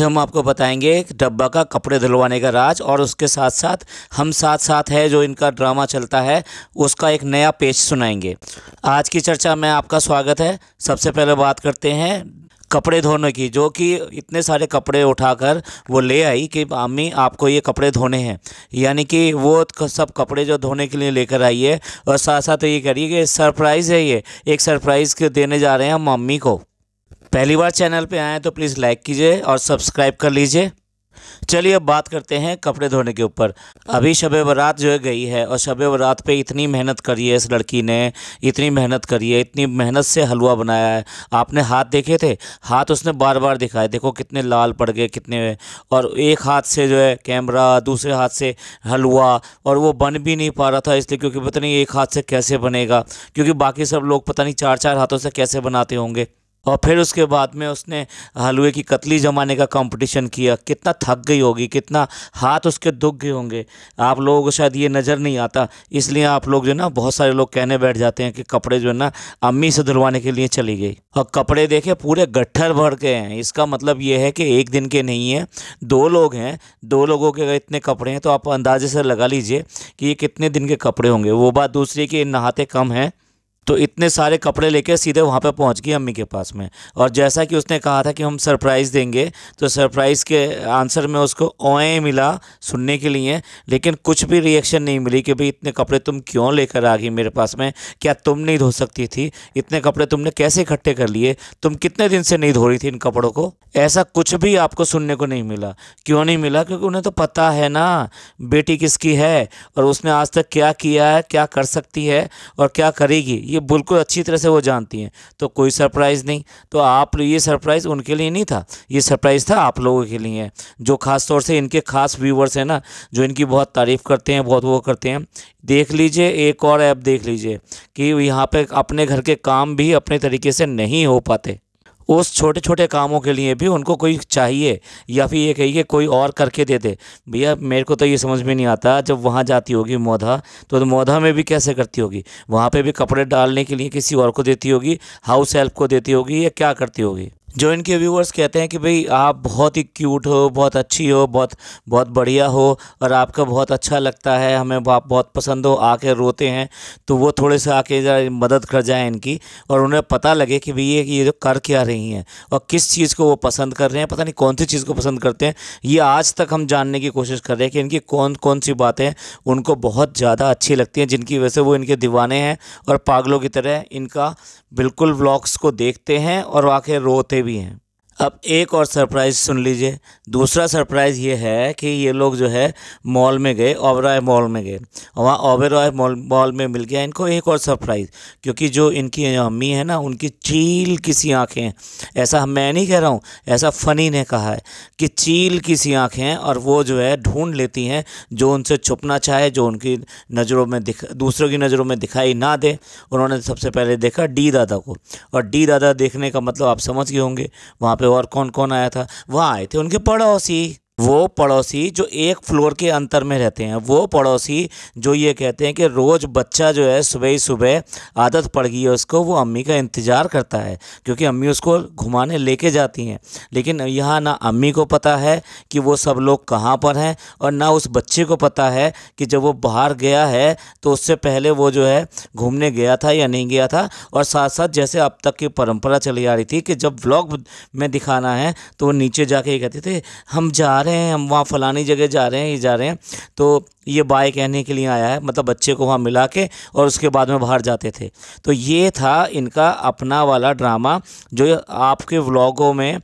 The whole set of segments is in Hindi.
जो हम आपको बताएंगे डब्बा का कपड़े धुलवाने का राज और उसके साथ साथ हम साथ साथ है जो इनका ड्रामा चलता है उसका एक नया पेज सुनाएंगे आज की चर्चा में आपका स्वागत है सबसे पहले बात करते हैं कपड़े धोने की जो कि इतने सारे कपड़े उठाकर वो ले आई कि मम्मी आपको ये कपड़े धोने हैं यानी कि वो सब कपड़े जो धोने के लिए लेकर आई है और साथ साथ ये करिए कि सरप्राइज़ है ये एक सरप्राइज़ देने जा रहे हैं मम्मी को पहली बार चैनल पे आए तो प्लीज़ लाइक कीजिए और सब्सक्राइब कर लीजिए चलिए अब बात करते हैं कपड़े धोने के ऊपर अभी शब बारात जो है गई है और शब बारात पे इतनी मेहनत करी है इस लड़की ने इतनी मेहनत करी है इतनी मेहनत से हलवा बनाया है आपने हाथ देखे थे हाथ उसने बार बार दिखाए देखो कितने लाल पड़ गए कितने और एक हाथ से जो है कैमरा दूसरे हाथ से हलवा और वो बन भी नहीं पा रहा था इसलिए क्योंकि पता नहीं एक हाथ से कैसे बनेगा क्योंकि बाकी सब लोग पता नहीं चार चार हाथों से कैसे बनाते होंगे और फिर उसके बाद में उसने हलवे की कतली जमाने का कंपटीशन किया कितना थक गई होगी कितना हाथ उसके दुख गए होंगे आप लोगों को शायद ये नज़र नहीं आता इसलिए आप लोग जो है ना बहुत सारे लोग कहने बैठ जाते हैं कि कपड़े जो है ना अम्मी से धुलवाने के लिए चली गई और कपड़े देखे पूरे गट्ठर भर गए हैं इसका मतलब ये है कि एक दिन के नहीं हैं दो लोग हैं दो लोगों के इतने कपड़े हैं तो आप अंदाजे से लगा लीजिए कि ये कितने दिन के कपड़े होंगे वो बात दूसरी कि नहाते कम हैं तो इतने सारे कपड़े लेके सीधे वहाँ पे पहुँच गई अम्मी के पास में और जैसा कि उसने कहा था कि हम सरप्राइज़ देंगे तो सरप्राइज़ के आंसर में उसको ओए मिला सुनने के लिए लेकिन कुछ भी रिएक्शन नहीं मिली कि भाई इतने कपड़े तुम क्यों लेकर आ गई मेरे पास में क्या तुम नहीं धो सकती थी इतने कपड़े तुमने कैसे इकट्ठे कर लिए तुम कितने दिन से नहीं धो रही थी इन कपड़ों को ऐसा कुछ भी आपको सुनने को नहीं मिला क्यों नहीं मिला क्योंकि उन्हें तो पता है ना बेटी किसकी है और उसने आज तक क्या किया है क्या कर सकती है और क्या करेगी ये बिल्कुल अच्छी तरह से वो जानती हैं तो कोई सरप्राइज़ नहीं तो आप ये सरप्राइज़ उनके लिए नहीं था ये सरप्राइज़ था आप लोगों के लिए जो ख़ास तौर से इनके ख़ास व्यूवर्स हैं ना जो इनकी बहुत तारीफ़ करते हैं बहुत वो करते हैं देख लीजिए एक और ऐप देख लीजिए कि यहाँ पर अपने घर के काम भी अपने तरीके से नहीं हो पाते उस छोटे छोटे कामों के लिए भी उनको कोई चाहिए या फिर ये कहिए कोई और करके दे दे भैया मेरे को तो ये समझ में नहीं आता जब वहाँ जाती होगी मोधा तो, तो मोधा में भी कैसे करती होगी वहाँ पर भी कपड़े डालने के लिए किसी और को देती होगी हाउस हेल्प को देती होगी या क्या करती होगी जो इनके व्यूअर्स कहते हैं कि भाई आप बहुत ही क्यूट हो बहुत अच्छी हो बहुत बहुत बढ़िया हो और आपका बहुत अच्छा लगता है हमें आप बहुत पसंद हो आके रोते हैं तो वो थोड़े से आके ज़रा मदद कर जाए इनकी और उन्हें पता लगे कि भाई ये ये जो कर क्या रही हैं और किस चीज़ को वो पसंद कर रहे हैं पता नहीं कौन सी चीज़ को पसंद करते हैं ये आज तक हम जानने की कोशिश कर रहे हैं कि इनकी कौन कौन सी बातें उनको बहुत ज़्यादा अच्छी लगती हैं जिनकी वजह से वो इनके दीवाने हैं और पागलों की तरह इनका बिल्कुल ब्लॉग्स को देखते हैं और आके रोते bien. अब एक और सरप्राइज़ सुन लीजिए दूसरा सरप्राइज़ ये है कि ये लोग जो है मॉल में गए ओबराय मॉल में गए वहाँ ओबेराय मॉल मॉल में मिल गया इनको एक और सरप्राइज़ क्योंकि जो इनकी अम्मी है ना उनकी चील की सी आँखें हैं ऐसा मैं नहीं कह रहा हूँ ऐसा फ़नी ने कहा है कि चील की सी आँखें हैं और वो जो है ढूंढ लेती हैं जो उनसे छुपना चाहे जो उनकी नज़रों में दिख दूसरों की नज़रों में दिखाई ना दे उन्होंने सबसे पहले देखा डी दादा को और डी दादा देखने का मतलब आप समझ गए होंगे वहाँ पर और कौन कौन आया था वह आए थे उनके पड़ोसी वो पड़ोसी जो एक फ्लोर के अंतर में रहते हैं वो पड़ोसी जो ये कहते हैं कि रोज़ बच्चा जो है सुबह ही सुबह आदत पड़ गई है उसको वो अम्मी का इंतज़ार करता है क्योंकि अम्मी उसको घुमाने लेके जाती हैं लेकिन यहाँ ना अम्मी को पता है कि वो सब लोग कहाँ पर हैं और ना उस बच्चे को पता है कि जब वो बाहर गया है तो उससे पहले वो जो है घूमने गया था या नहीं गया था और साथ साथ जैसे अब तक की परम्परा चली आ रही थी कि जब ब्लॉग में दिखाना है तो वो नीचे जाके कहते थे हम जा रहे रहे हैं हम वहाँ फलानी जगह जा रहे हैं ये जा रहे हैं तो ये बाय कहने के लिए आया है मतलब बच्चे को वहाँ मिला के और उसके बाद में बाहर जाते थे तो ये था इनका अपना वाला ड्रामा जो आपके व्लॉगों में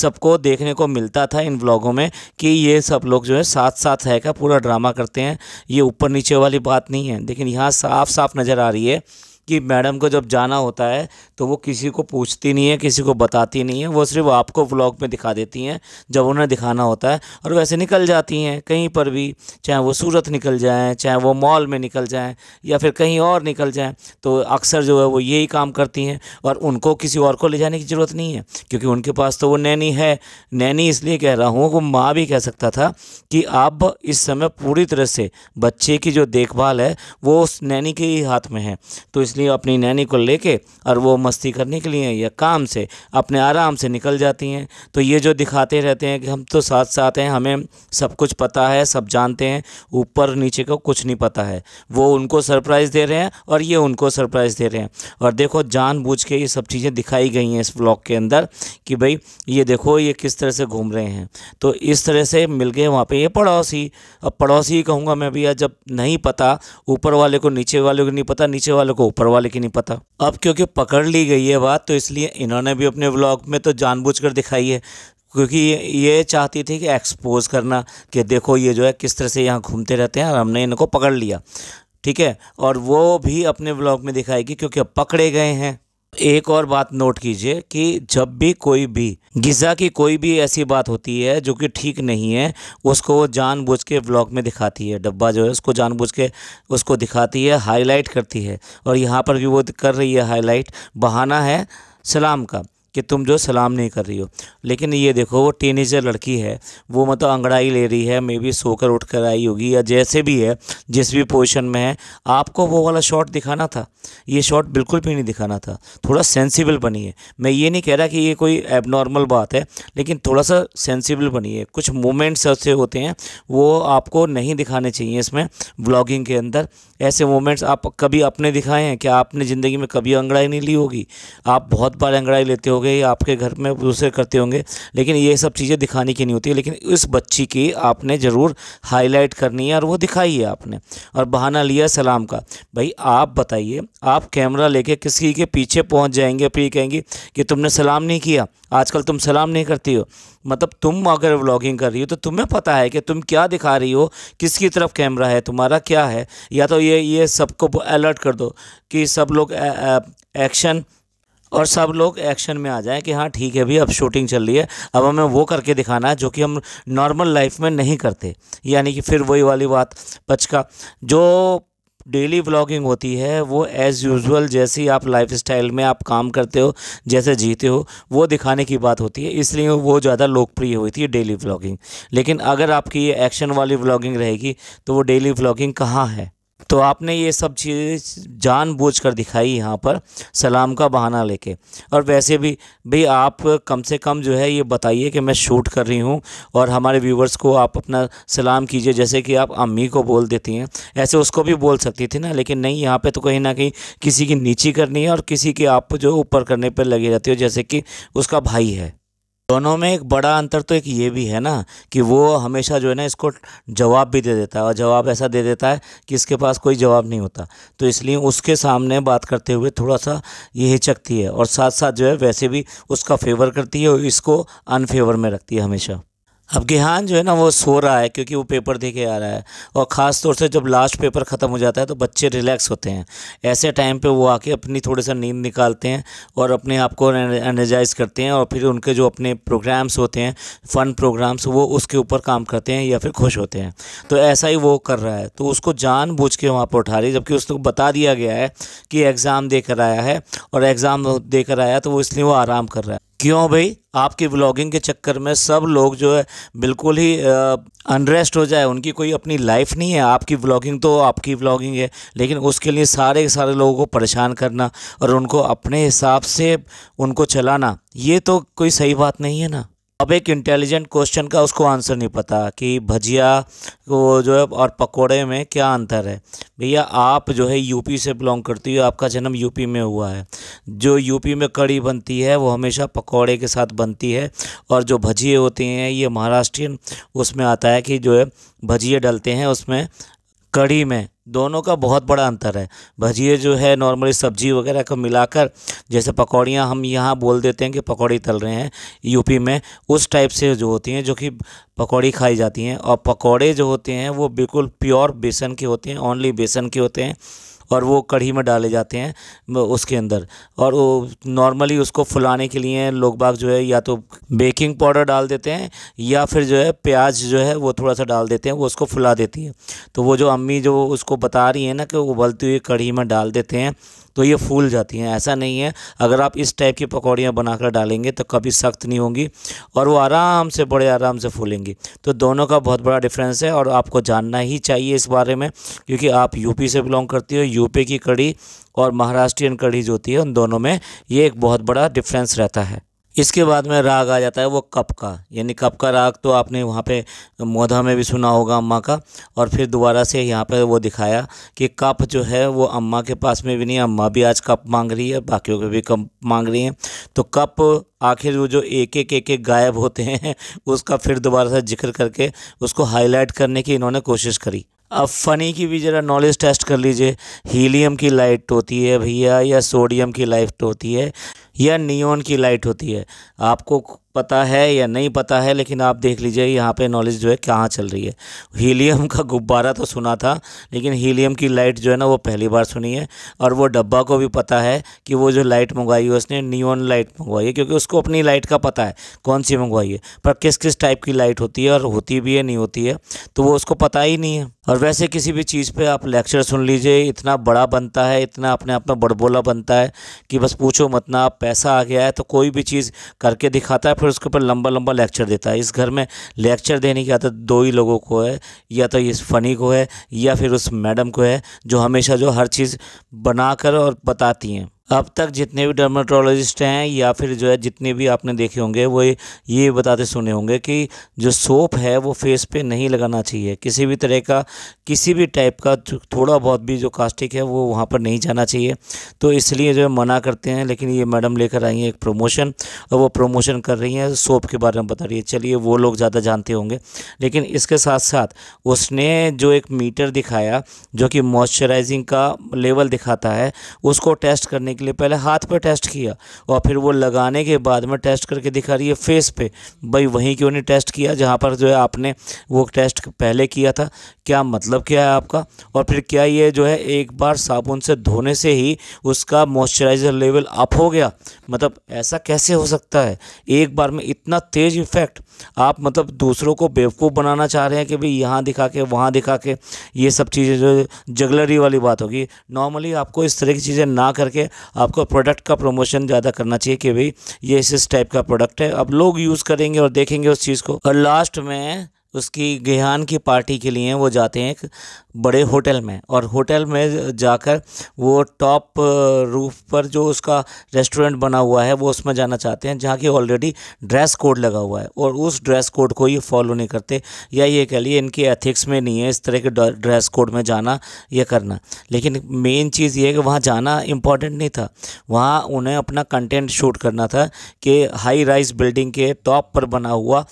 सबको देखने को मिलता था इन व्लॉगों में कि ये सब लोग जो है साथ साथ है का पूरा ड्रामा करते हैं ये ऊपर नीचे वाली बात नहीं है लेकिन यहाँ साफ साफ नज़र आ रही है कि मैडम को जब जाना होता है तो वो किसी को पूछती नहीं है किसी को बताती नहीं है वो सिर्फ आपको व्लॉग में दिखा देती हैं जब उन्हें दिखाना होता है और वैसे निकल जाती हैं कहीं पर भी चाहे वो सूरत निकल जाएँ चाहे वो मॉल में निकल जाएँ या फिर कहीं और निकल जाएँ तो अक्सर जो है वो यही काम करती हैं और उनको किसी और को ले जाने की ज़रूरत नहीं है क्योंकि उनके पास तो वो नैनी है नैनी इसलिए कह रहा हूँ वो माँ भी कह सकता था कि अब इस समय पूरी तरह से बच्चे की जो देखभाल है वो उस नैनी के ही हाथ में है तो इस मछलियाँ अपनी नैनी को लेके और वो मस्ती करने के लिए या काम से अपने आराम से निकल जाती हैं तो ये जो दिखाते रहते हैं कि हम तो साथ साथ हैं हमें सब कुछ पता है सब जानते हैं ऊपर नीचे को कुछ नहीं पता है वो उनको सरप्राइज़ दे रहे हैं और ये उनको सरप्राइज़ दे रहे हैं और देखो जानबूझ के ये सब चीज़ें दिखाई गई हैं इस ब्लॉग के अंदर कि भाई ये देखो ये किस तरह से घूम रहे हैं तो इस तरह से मिल गए वहाँ पर ये पड़ोसी अब पड़ोसी ही कहूँगा मैं भैया जब नहीं पता ऊपर वाले को नीचे वाले को नहीं पता नीचे वाले को ऊपर ऊपर वाले की नहीं पता अब क्योंकि पकड़ ली गई है बात तो इसलिए इन्होंने भी अपने ब्लॉग में तो जानबूझकर दिखाई है क्योंकि ये चाहती थी कि एक्सपोज करना कि देखो ये जो है किस तरह से यहाँ घूमते रहते हैं और हमने इनको पकड़ लिया ठीक है और वो भी अपने ब्लॉग में दिखाएगी क्योंकि अब पकड़े गए हैं एक और बात नोट कीजिए कि जब भी कोई भी गिजा की कोई भी ऐसी बात होती है जो कि ठीक नहीं है उसको वो जानबूझ के ब्लॉग में दिखाती है डब्बा जो है उसको जानबूझ के उसको दिखाती है हाईलाइट करती है और यहाँ पर भी वो कर रही है हाईलाइट बहाना है सलाम का कि तुम जो सलाम नहीं कर रही हो लेकिन ये देखो वो टीनेजर लड़की है वो मतलब अंगड़ाई ले रही है मे बी सोकर उठ कर आई होगी या जैसे भी है जिस भी पोजिशन में है आपको वो वाला शॉट दिखाना था ये शॉट बिल्कुल भी नहीं दिखाना था थोड़ा सेंसिबल है मैं ये नहीं कह रहा कि ये कोई एबनॉर्मल बात है लेकिन थोड़ा सा सेंसिबल है कुछ मोमेंट्स ऐसे होते हैं वो आपको नहीं दिखाने चाहिए इसमें ब्लॉगिंग के अंदर ऐसे मोमेंट्स आप कभी अपने दिखाए हैं कि आपने ज़िंदगी में कभी अंगड़ाई नहीं ली होगी आप बहुत बार अंगड़ाई लेते होगे या आपके घर में दूसरे करते होंगे लेकिन ये सब चीज़ें दिखाने की नहीं होती लेकिन इस बच्ची की आपने ज़रूर हाईलाइट करनी है और वो दिखाई है आपने और बहाना लिया सलाम का भाई आप बताइए आप कैमरा लेके किसी के पीछे पहुँच जाएंगे फिर कहेंगे कि तुमने सलाम नहीं किया आजकल तुम सलाम नहीं करती हो मतलब तुम अगर व्लॉगिंग कर रही हो तो तुम्हें पता है कि तुम क्या दिखा रही हो किसकी तरफ कैमरा है तुम्हारा क्या है या तो ये ये सबको अलर्ट कर दो कि सब लोग एक्शन और सब लोग एक्शन में आ जाएं कि हाँ ठीक है भी अब शूटिंग चल रही है अब हमें वो करके दिखाना है जो कि हम नॉर्मल लाइफ में नहीं करते यानी कि फिर वही वाली बात पचका जो डेली ब्लॉगिंग होती है वो एज़ यूजुअल ही आप लाइफ स्टाइल में आप काम करते हो जैसे जीते हो वो दिखाने की बात होती है इसलिए वो ज़्यादा लोकप्रिय हुई थी डेली ब्लॉगिंग लेकिन अगर आपकी ये एक्शन वाली ब्लॉगिंग रहेगी तो वो डेली ब्लॉगिंग कहाँ है तो आपने ये सब चीज़ बूझ कर दिखाई यहाँ पर सलाम का बहाना लेके और वैसे भी भाई आप कम से कम जो है ये बताइए कि मैं शूट कर रही हूँ और हमारे व्यूवर्स को आप अपना सलाम कीजिए जैसे कि आप अम्मी को बोल देती हैं ऐसे उसको भी बोल सकती थी ना लेकिन नहीं यहाँ पे तो कहीं ना कहीं किसी की नीची करनी है और किसी की आप जो ऊपर करने पर लगी रहती हो जैसे कि उसका भाई है दोनों में एक बड़ा अंतर तो एक ये भी है ना कि वो हमेशा जो है ना इसको जवाब भी दे देता है और जवाब ऐसा दे देता है कि इसके पास कोई जवाब नहीं होता तो इसलिए उसके सामने बात करते हुए थोड़ा सा ये हिचकती है और साथ साथ जो है वैसे भी उसका फेवर करती है और इसको अनफेवर में रखती है हमेशा अब गेहान जो है ना वो सो रहा है क्योंकि वो पेपर दे के आ रहा है और ख़ास तौर से जब लास्ट पेपर ख़त्म हो जाता है तो बच्चे रिलैक्स होते हैं ऐसे टाइम पे वो आके अपनी थोड़ी सा नींद निकालते हैं और अपने आप को एनर्जाइज करते हैं और फिर उनके जो अपने प्रोग्राम्स होते हैं फ़न प्रोग्राम्स वो उसके ऊपर काम करते हैं या फिर खुश होते हैं तो ऐसा ही वो कर रहा है तो उसको जान बूझ के वहाँ पर उठा रही है जबकि उसको बता दिया गया है कि एग्ज़ाम दे कर आया है और एग्ज़ाम दे आया तो वो इसलिए वो आराम कर रहा है क्यों भाई आपकी व्लॉगिंग के चक्कर में सब लोग जो है बिल्कुल ही अनरेस्ट हो जाए उनकी कोई अपनी लाइफ नहीं है आपकी व्लॉगिंग तो आपकी व्लॉगिंग है लेकिन उसके लिए सारे के सारे लोगों को परेशान करना और उनको अपने हिसाब से उनको चलाना ये तो कोई सही बात नहीं है ना अब एक इंटेलिजेंट क्वेश्चन का उसको आंसर नहीं पता कि भजिया वो जो है और पकोड़े में क्या अंतर है भैया आप जो है यूपी से बिलोंग करती हो आपका जन्म यूपी में हुआ है जो यूपी में कड़ी बनती है वो हमेशा पकोड़े के साथ बनती है और जो भजिए होते हैं ये महाराष्ट्रियन उसमें आता है कि जो है भजिए डलते हैं उसमें कड़ी में दोनों का बहुत बड़ा अंतर है भजिए जो है नॉर्मली सब्जी वगैरह को मिलाकर जैसे पकौड़ियाँ हम यहाँ बोल देते हैं कि पकौड़ी तल रहे हैं यूपी में उस टाइप से जो होती हैं जो कि पकौड़ी खाई जाती हैं और पकौड़े जो होते हैं वो बिल्कुल प्योर बेसन के होते हैं ओनली बेसन के होते हैं और वो कढ़ी में डाले जाते हैं उसके अंदर और वो नॉर्मली उसको फुलाने के लिए लोग बाग जो है या तो बेकिंग पाउडर डाल देते हैं या फिर जो है प्याज जो है वो थोड़ा सा डाल देते हैं वो उसको फुला देती है तो वो जो अम्मी जो उसको बता रही है ना कि उबलती हुई कढ़ी में डाल देते हैं तो ये फूल जाती हैं ऐसा नहीं है अगर आप इस टाइप की पकौड़ियाँ बनाकर डालेंगे तो कभी सख्त नहीं होंगी और वो आराम से बड़े आराम से फूलेंगी तो दोनों का बहुत बड़ा डिफरेंस है और आपको जानना ही चाहिए इस बारे में क्योंकि आप यूपी से बिलोंग करती हो यूपी की कड़ी और महाराष्ट्रियन कड़ी जो होती है उन दोनों में ये एक बहुत बड़ा डिफरेंस रहता है इसके बाद में राग आ जाता है वो कप का यानी कप का राग तो आपने वहाँ पे मोधा में भी सुना होगा अम्मा का और फिर दोबारा से यहाँ पे वो दिखाया कि कप जो है वो अम्मा के पास में भी नहीं अम्मा भी आज कप मांग रही है बाकियों के भी कप मांग रही हैं तो कप आखिर वो जो एक एक एक एक गायब होते हैं उसका फिर दोबारा से जिक्र करके उसको हाईलाइट करने की इन्होंने कोशिश करी अब फ़नी की भी ज़रा नॉलेज टेस्ट कर लीजिए हीलियम की लाइट होती है भैया या सोडियम की लाइट होती है या नियोन की लाइट होती है आपको पता है या नहीं पता है लेकिन आप देख लीजिए यहाँ पे नॉलेज जो है कहाँ चल रही है हीलियम का गुब्बारा तो सुना था लेकिन हीलियम की लाइट जो है ना वो पहली बार सुनी है और वो डब्बा को भी पता है कि वो जो लाइट मंगवाई है उसने नियोन लाइट मंगवाई है क्योंकि उसको अपनी लाइट का पता है कौन सी मंगवाई है पर किस किस टाइप की लाइट होती है और होती भी है नहीं होती है तो वो उसको पता ही नहीं है और वैसे किसी भी चीज़ पर आप लेक्चर सुन लीजिए इतना बड़ा बनता है इतना अपने आप में बड़बोला बनता है कि बस पूछो मत ना पैसा आ गया है तो कोई भी चीज़ करके दिखाता है फिर उसके ऊपर लंबा लंबा लेक्चर देता है इस घर में लेक्चर देने की आदत दो ही लोगों को है या तो इस फ़नी को है या फिर उस मैडम को है जो हमेशा जो हर चीज़ बनाकर और बताती हैं अब तक जितने भी डर्माटोलॉजिस्ट हैं या फिर जो है जितने भी आपने देखे होंगे वो ये बताते सुने होंगे कि जो सोप है वो फेस पे नहीं लगाना चाहिए किसी भी तरह का किसी भी टाइप का थोड़ा बहुत भी जो कास्टिक है वो वहाँ पर नहीं जाना चाहिए तो इसलिए जो है मना करते हैं लेकिन ये मैडम लेकर आई हैं एक प्रोमोशन और वो प्रोमोशन कर रही हैं सोप के बारे में बता रही है चलिए वो लोग ज़्यादा जानते होंगे लेकिन इसके साथ साथ उसने जो एक मीटर दिखाया जो कि मॉइस्चराइजिंग का लेवल दिखाता है उसको टेस्ट करने के लिए पहले हाथ पे टेस्ट किया और फिर वो लगाने के बाद में टेस्ट करके दिखा रही है फेस पे भाई वहीं क्यों नहीं टेस्ट किया जहाँ पर जो है आपने वो टेस्ट पहले किया था क्या मतलब क्या है आपका और फिर क्या ये जो है एक बार साबुन से धोने से ही उसका मॉइस्चराइज़र लेवल अप हो गया मतलब ऐसा कैसे हो सकता है एक बार में इतना तेज़ इफेक्ट आप मतलब दूसरों को बेवकूफ़ बनाना चाह रहे हैं कि भाई यहाँ दिखा के वहाँ दिखा के ये सब चीज़ें जो जगलरी वाली बात होगी नॉर्मली आपको इस तरह की चीज़ें ना करके आपको प्रोडक्ट का प्रमोशन ज़्यादा करना चाहिए कि भाई ये इस टाइप का प्रोडक्ट है अब लोग यूज़ करेंगे और देखेंगे उस चीज़ को और लास्ट में उसकी गेहान की पार्टी के लिए वो जाते हैं एक बड़े होटल में और होटल में जाकर वो टॉप रूफ पर जो उसका रेस्टोरेंट बना हुआ है वो उसमें जाना चाहते हैं जहाँ की ऑलरेडी ड्रेस कोड लगा हुआ है और उस ड्रेस कोड को ये फॉलो नहीं करते या ये कह लिए इनके एथिक्स में नहीं है इस तरह के ड्रेस कोड में जाना या करना लेकिन मेन चीज़ ये है कि वहाँ जाना इम्पॉर्टेंट नहीं था वहाँ उन्हें अपना कंटेंट शूट करना था कि हाई राइज बिल्डिंग के टॉप पर बना हुआ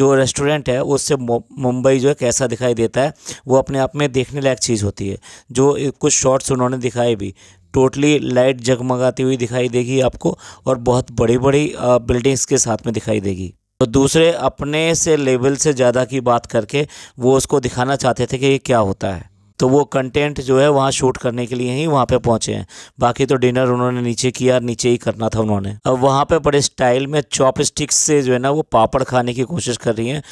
जो रेस्टोरेंट है उससे मुंबई जो है कैसा दिखाई देता है वो अपने आप में देखने लायक चीज़ होती है जो कुछ शॉट्स उन्होंने दिखाए भी टोटली लाइट जगमगाती हुई दिखाई देगी आपको और बहुत बड़ी बड़ी बिल्डिंग्स के साथ में दिखाई देगी तो दूसरे अपने से लेवल से ज़्यादा की बात करके वो उसको दिखाना चाहते थे कि ये क्या होता है तो वो कंटेंट जो है वहाँ शूट करने के लिए ही वहाँ पे पहुँचे हैं बाकी तो डिनर उन्होंने नीचे किया नीचे ही करना था उन्होंने अब वहाँ पे बड़े स्टाइल में चॉप स्टिक्स से जो है ना वो पापड़ खाने की कोशिश कर रही हैं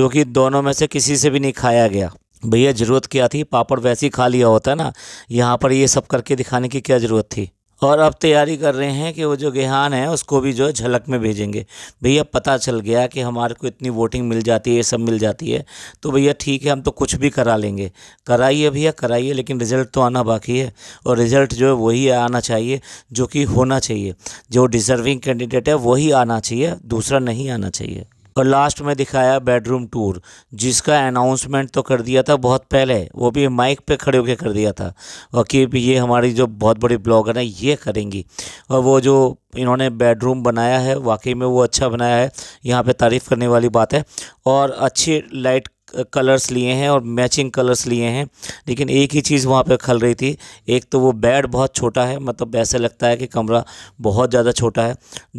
जो कि दोनों में से किसी से भी नहीं खाया गया भैया ज़रूरत क्या थी पापड़ वैसे ही खा लिया होता ना यहाँ पर ये सब करके दिखाने की क्या ज़रूरत थी और अब तैयारी कर रहे हैं कि वो जो गेहान है उसको भी जो है झलक में भेजेंगे भैया पता चल गया कि हमारे को इतनी वोटिंग मिल जाती है ये सब मिल जाती है तो भैया ठीक है हम तो कुछ भी करा लेंगे कराइए भैया कराइए लेकिन रिज़ल्ट तो आना बाकी है और रिज़ल्ट जो है वही आना चाहिए जो कि होना चाहिए जो डिज़र्विंग कैंडिडेट है वही आना चाहिए दूसरा नहीं आना चाहिए और लास्ट में दिखाया बेडरूम टूर जिसका अनाउंसमेंट तो कर दिया था बहुत पहले वो भी माइक पे खड़े होकर कर दिया था और कि ये हमारी जो बहुत बड़ी ब्लॉगर है ये करेंगी और वो जो इन्होंने बेडरूम बनाया है वाकई में वो अच्छा बनाया है यहाँ पर तारीफ़ करने वाली बात है और अच्छी लाइट कलर्स लिए हैं और मैचिंग कलर्स लिए हैं लेकिन एक ही चीज़ वहाँ पे खल रही थी एक तो वो बेड बहुत छोटा है मतलब ऐसा लगता है कि कमरा बहुत ज़्यादा छोटा है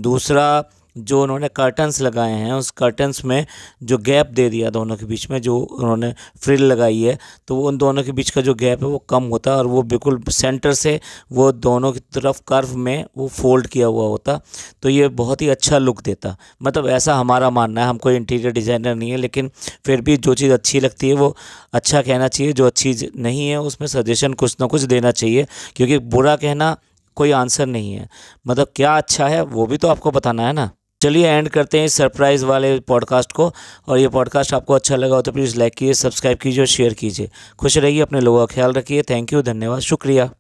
दूसरा जो उन्होंने कर्टन्स लगाए हैं उस कर्टन्स में जो गैप दे दिया दोनों के बीच में जो उन्होंने फ्रिल लगाई है तो वो उन दोनों के बीच का जो गैप है वो कम होता है और वो बिल्कुल सेंटर से वो दोनों की तरफ कर्व में वो फोल्ड किया हुआ होता तो ये बहुत ही अच्छा लुक देता मतलब ऐसा हमारा मानना है हम कोई इंटीरियर डिज़ाइनर नहीं है लेकिन फिर भी जो चीज़ अच्छी लगती है वो अच्छा कहना चाहिए जो अच्छी नहीं है उसमें सजेशन कुछ ना कुछ देना चाहिए क्योंकि बुरा कहना कोई आंसर नहीं है मतलब क्या अच्छा है वो भी तो आपको बताना है ना चलिए एंड करते हैं इस सरप्राइज़ वाले पॉडकास्ट को और ये पॉडकास्ट आपको अच्छा लगा हो तो प्लीज़ लाइक कीजिए सब्सक्राइब कीजिए और शेयर कीजिए खुश रहिए अपने लोगों का ख्याल रखिए थैंक यू धन्यवाद शुक्रिया